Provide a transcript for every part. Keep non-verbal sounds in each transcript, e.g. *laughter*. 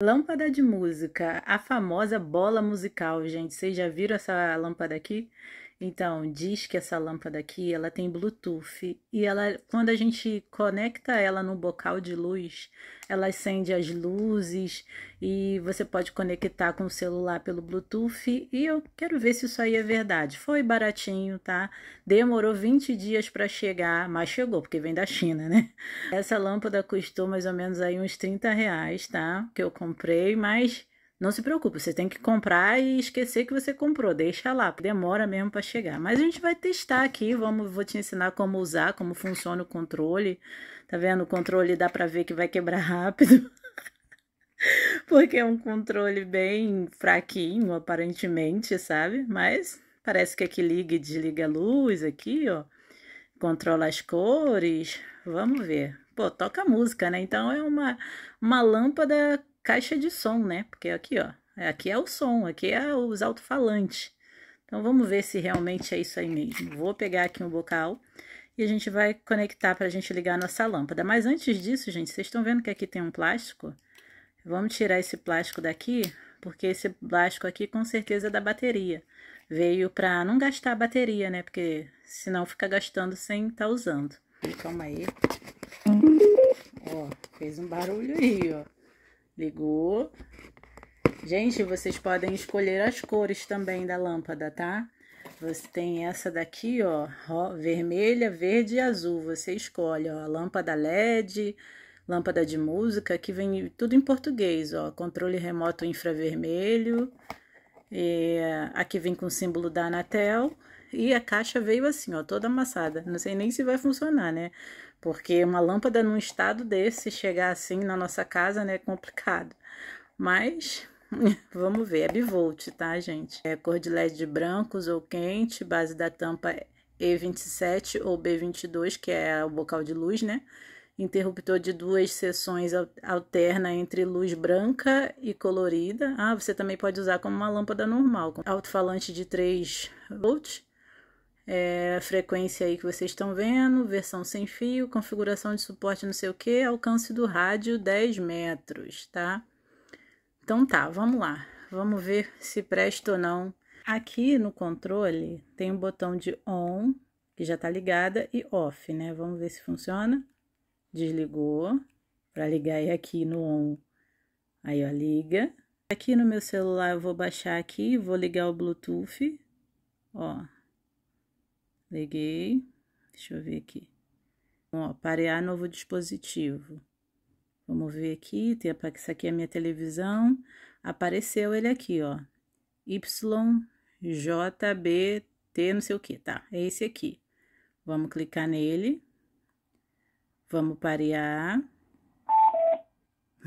Lâmpada de música, a famosa bola musical, gente. Vocês já viram essa lâmpada aqui? Então, diz que essa lâmpada aqui, ela tem Bluetooth e ela quando a gente conecta ela no bocal de luz, ela acende as luzes e você pode conectar com o celular pelo Bluetooth e eu quero ver se isso aí é verdade. Foi baratinho, tá? Demorou 20 dias para chegar, mas chegou porque vem da China, né? Essa lâmpada custou mais ou menos aí uns 30 reais, tá? Que eu comprei, mas não se preocupe, você tem que comprar e esquecer que você comprou, deixa lá, demora mesmo para chegar. Mas a gente vai testar aqui, vamos, vou te ensinar como usar, como funciona o controle. Tá vendo? O controle dá para ver que vai quebrar *laughs* rápido. Porque é um controle bem fraquinho, aparentemente, sabe? Mas parece que aqui liga e desliga a luz aqui, ó. Controla as cores. Vamos ver. Pô, toca música, né? Então é uma, uma lâmpada caixa de som, né? Porque aqui, ó, aqui é o som, aqui é os alto-falantes. Então, vamos ver se realmente é isso aí mesmo. Vou pegar aqui um bocal e a gente vai conectar para a gente ligar a nossa lâmpada. Mas antes disso, gente, vocês estão vendo que aqui tem um plástico? Vamos tirar esse plástico daqui, porque esse plástico aqui com certeza é da bateria. Veio para não gastar a bateria, né? Porque senão fica gastando sem estar tá usando. calma aí. Ó, fez um barulho aí, ó. Ligou. Gente, vocês podem escolher as cores também da lâmpada, tá? Você tem essa daqui, ó, ó vermelha, verde e azul. Você escolhe, ó, a lâmpada LED, lâmpada de música, que vem tudo em português, ó. Controle remoto infravermelho. E aqui vem com o símbolo da Anatel e a caixa veio assim, ó, toda amassada. Não sei nem se vai funcionar, né? Porque uma lâmpada num estado desse chegar assim na nossa casa, né, é complicado. Mas *laughs* vamos ver, é bivolt, tá, gente? É cor de LED de brancos ou quente, base da tampa E27 ou B22, que é o bocal de luz, né? interruptor de duas seções alterna entre luz branca e colorida. Ah, você também pode usar como uma lâmpada normal. Alto-falante de 3 volts é, a frequência aí que vocês estão vendo, versão sem fio, configuração de suporte não sei o que, alcance do rádio 10 metros, tá? Então tá, vamos lá, vamos ver se presta ou não. Aqui no controle tem o um botão de on, que já tá ligada, e off, né? Vamos ver se funciona. Desligou, para ligar é aqui no on, aí ó, liga. Aqui no meu celular eu vou baixar aqui, vou ligar o Bluetooth, ó, Peguei, deixa eu ver aqui. Ó, parear novo dispositivo. Vamos ver aqui, tem, isso aqui é a minha televisão. Apareceu ele aqui, ó. YJBT, não sei o que, tá? É esse aqui. Vamos clicar nele. Vamos parear.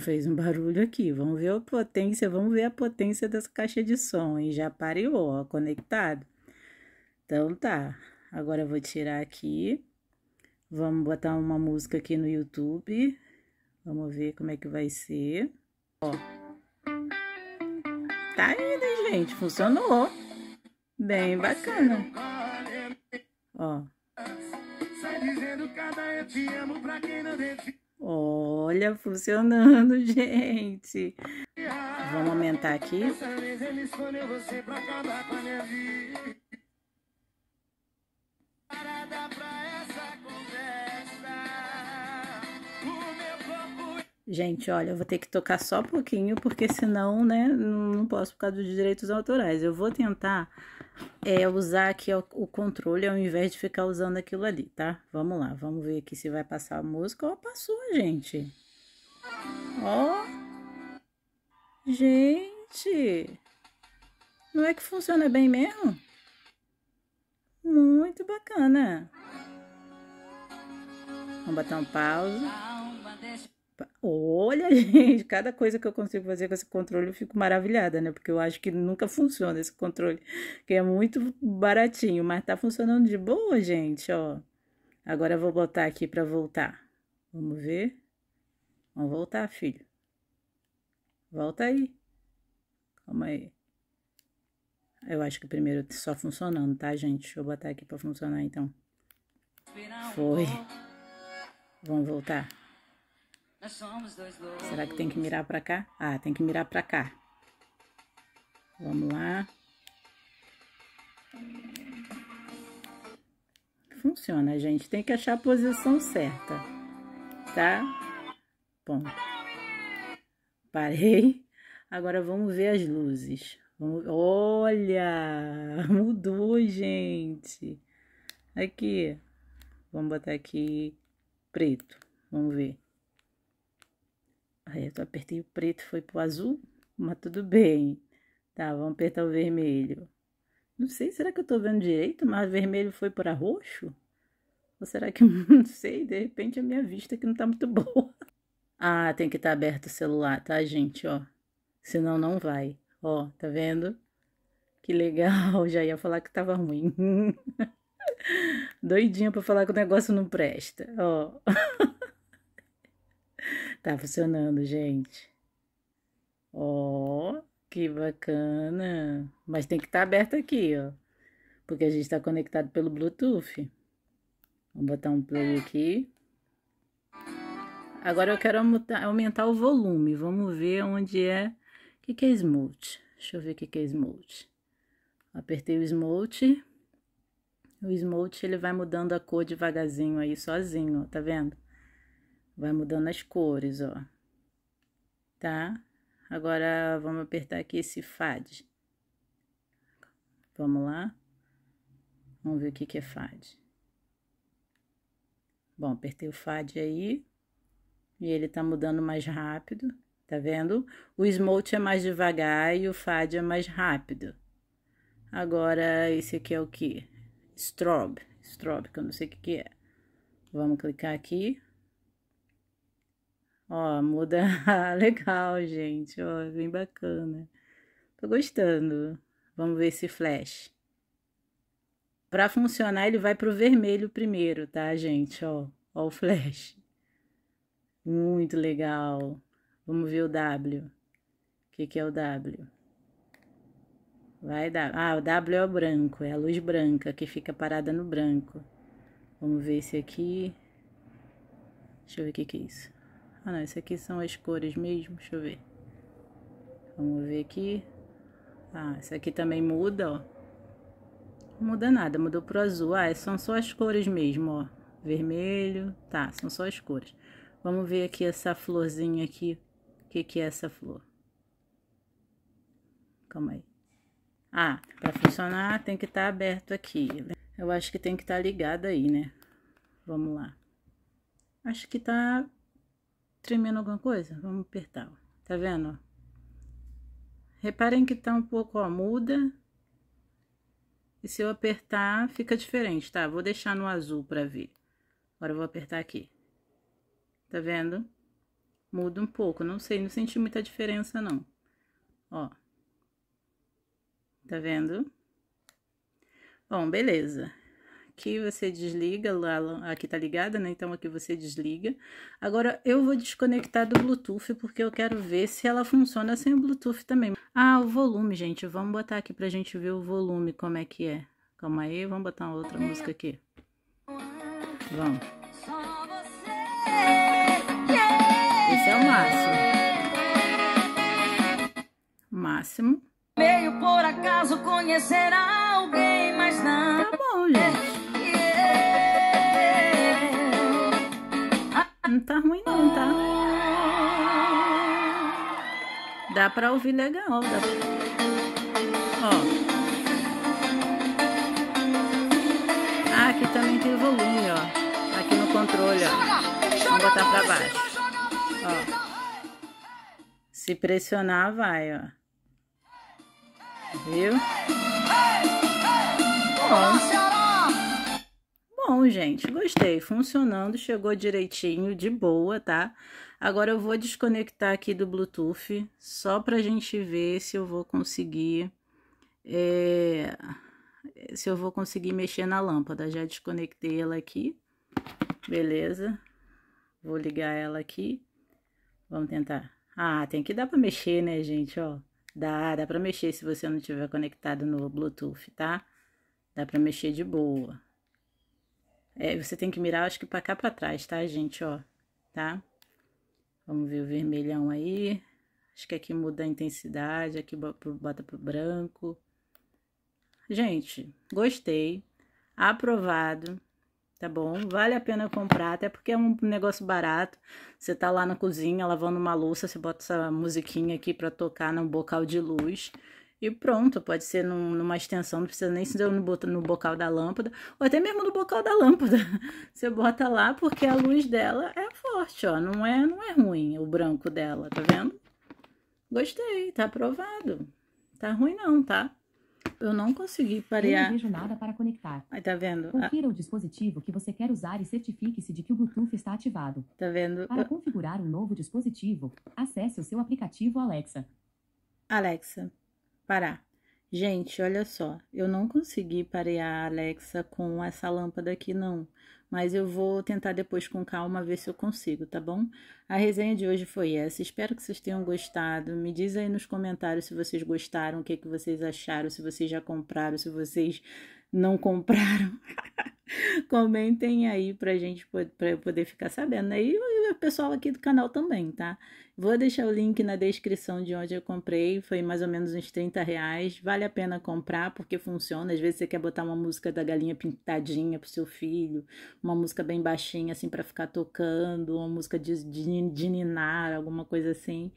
Fez um barulho aqui. Vamos ver a potência, vamos ver a potência dessa caixa de som. E já pareou, ó, conectado. Então tá. Agora eu vou tirar aqui. Vamos botar uma música aqui no YouTube. Vamos ver como é que vai ser. Ó. Tá indo, gente? Funcionou. Bem bacana. Ó. Olha, funcionando, *laughs* gente. Vamos aumentar aqui nada pra essa conversa. O meu corpo. É gente, olha, eu vou ter que tocar só um pouquinho, porque senão, né, não posso por causa dos direitos autorais. Eu vou tentar é, usar aqui o, o controle ao invés de ficar usando aquilo ali, tá? Vamos lá, vamos ver aqui se vai passar a música. Ó, oh, passou, gente. Ó. Oh. Gente. Não é que funciona bem mesmo? Muito bacana. Vamos botar um pausa. Olha, *laughs* gente, cada coisa que eu consigo fazer com esse controle eu fico maravilhada, né? Porque eu acho que nunca funciona esse controle, que é muito baratinho, mas tá funcionando de boa, gente, ó. Agora eu vou botar aqui para voltar. Vamos ver. Vamos voltar, filho. Volta aí. Calma aí. Eu acho que primeiro só funcionando, tá, gente? Deixa eu botar aqui pra funcionar, então. Foi. Vamos voltar. Será que tem que mirar pra cá? Ah, tem que mirar pra cá. Vamos lá. Funciona, gente. Tem que achar a posição certa, tá? Bom. Parei. Agora vamos ver as luzes. Olha, *laughs* mudou, gente. Aqui, vamos botar aqui preto, vamos ver. Aí eu apertei o preto, foi pro azul, mas tudo bem. Tá, vamos apertar o vermelho. Não sei, será que eu tô vendo direito? Mas vermelho foi para roxo? Ou será que, *laughs* não sei, de repente a minha vista aqui não tá muito boa. *laughs* Ah, tem que estar tá aberto o celular, tá, gente, ó. Senão não vai. Ó, tá vendo? Que legal, *laughs* já ia falar que tava ruim. *laughs* Doidinha pra falar que o negócio não presta, ó. *laughs* tá funcionando, gente. Ó, que bacana. Mas tem que estar tá aberto aqui, ó. Porque a gente tá conectado pelo Bluetooth. Vamos botar um play aqui. Agora eu quero aumentar o volume. Vamos ver onde é que, que é Smote? Deixa eu ver o que, que é Smote. Apertei o Smote. O Smote, ele vai mudando a cor devagarzinho aí, sozinho, ó, tá vendo? Vai mudando as cores, ó. Tá? Agora, vamos apertar aqui esse Fade. Vamos lá. Vamos ver o que, que é fade. Bom, apertei o fade aí. E ele tá mudando mais rápido tá vendo? O smolt é mais devagar e o fade é mais rápido. Agora, esse aqui é o que? Strobe, strobe, que eu não sei o que, que é. Vamos clicar aqui. Ó, muda. *laughs* Legal, gente. Ó, bem bacana. Tô gostando. Vamos ver esse flash. Para funcionar, ele vai pro vermelho primeiro, tá, gente? Ó, ó o flash. Muito legal. Vamos ver o W. O que, que é o W? Vai dar. Ah, o W é o branco, é a luz branca que fica parada no branco. Vamos ver esse aqui. Deixa eu ver o que, que é isso. Ah, não, esse aqui são as cores mesmo. Deixa eu ver. Vamos ver aqui. Ah, esse aqui também muda, ó. Não muda nada, mudou pro azul. Ah, é, são só as cores mesmo, ó. Vermelho, tá, são só as cores. Vamos ver aqui essa florzinha aqui. O que, que é essa flor? Calma aí. Ah, para funcionar tem que estar tá aberto aqui. Eu acho que tem que estar tá ligado aí, né? Vamos lá. Acho que tá tremendo alguma coisa. Vamos apertar, Tá vendo? Reparem que tá um pouco, ó, muda. E se eu apertar, fica diferente, tá? Vou deixar no azul pra ver. Agora eu vou apertar aqui. Tá vendo? Muda um pouco, não sei, não senti muita diferença não. Ó. Tá vendo? Bom, beleza. Aqui você desliga, lá, aqui tá ligada, né? Então aqui você desliga. Agora eu vou desconectar do Bluetooth porque eu quero ver se ela funciona sem o Bluetooth também. Ah, o volume, gente. Vamos botar aqui pra gente ver o volume, como é que é. Calma aí, vamos botar uma outra música aqui. Vamos. Só você. Esse é o máximo. Máximo. Meio por acaso conhecer alguém, mas não. Tá bom, é gente. Não tá ruim, não, tá? Dá pra ouvir legal. Dá pra... Ó. Ah, aqui também tem volume, ó. Aqui no controle, ó. Vamos botar pra baixo. Se pressionar, vai, ó. Viu? Bom. Bom, gente, gostei. Funcionando, chegou direitinho, de boa, tá? Agora eu vou desconectar aqui do Bluetooth, só pra gente ver se eu vou conseguir... É, se eu vou conseguir mexer na lâmpada. Já desconectei ela aqui. Beleza. Vou ligar ela aqui. Vamos tentar. Ah, tem que dar para mexer, né, gente, ó. Dá, dá para mexer se você não tiver conectado no Bluetooth, tá? Dá para mexer de boa. É, você tem que mirar, acho que para cá para trás, tá, gente, ó, tá? Vamos ver o vermelhão aí. Acho que aqui muda a intensidade, aqui bota pro branco. Gente, gostei. Aprovado tá bom? Vale a pena comprar, até porque é um negócio barato. Você tá lá na cozinha lavando uma louça, você bota essa musiquinha aqui para tocar num bocal de luz. E pronto, pode ser num, numa extensão, não precisa nem se deu no, no bocal da lâmpada, ou até mesmo no bocal da lâmpada. *laughs* Você bota lá porque a luz dela é forte, ó, não é, não é ruim o branco dela, tá vendo? Gostei, tá aprovado. Tá ruim não, tá? Eu não consegui parear. Eu não vejo nada para conectar. Aí tá vendo? Confira ah. o dispositivo que você quer usar e certifique-se de que o Bluetooth está ativado. Tá vendo? Para Eu... configurar um novo dispositivo, acesse o seu aplicativo Alexa. Alexa, parar. Gente, olha só, eu não consegui parear a Alexa com essa lâmpada aqui não, mas eu vou tentar depois com calma ver se eu consigo, tá bom? A resenha de hoje foi essa, espero que vocês tenham gostado, me diz aí nos comentários se vocês gostaram, o que, é que vocês acharam, se vocês já compraram, se vocês não compraram. *laughs* Comentem aí pra gente pra eu poder ficar sabendo. aí E o pessoal aqui do canal também, tá? Vou deixar o link na descrição de onde eu comprei. Foi mais ou menos uns 30 reais. Vale a pena comprar porque funciona. Às vezes você quer botar uma música da galinha pintadinha pro seu filho, uma música bem baixinha, assim, para ficar tocando, uma música de, de, de ninar, alguma coisa assim.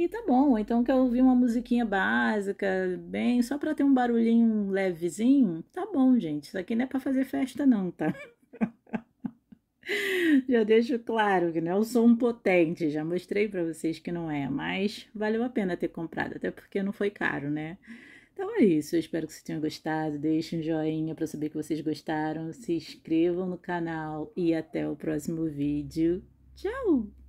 E tá bom, então quer ouvir uma musiquinha básica, bem, só para ter um barulhinho levezinho? Tá bom, gente, isso aqui não é para fazer festa não, tá? *laughs* já deixo claro que não é o som potente, já mostrei para vocês que não é, mas valeu a pena ter comprado, até porque não foi caro, né? Então é isso, eu espero que vocês tenham gostado, deixem um joinha para saber que vocês gostaram, se inscrevam no canal e até o próximo vídeo. Tchau!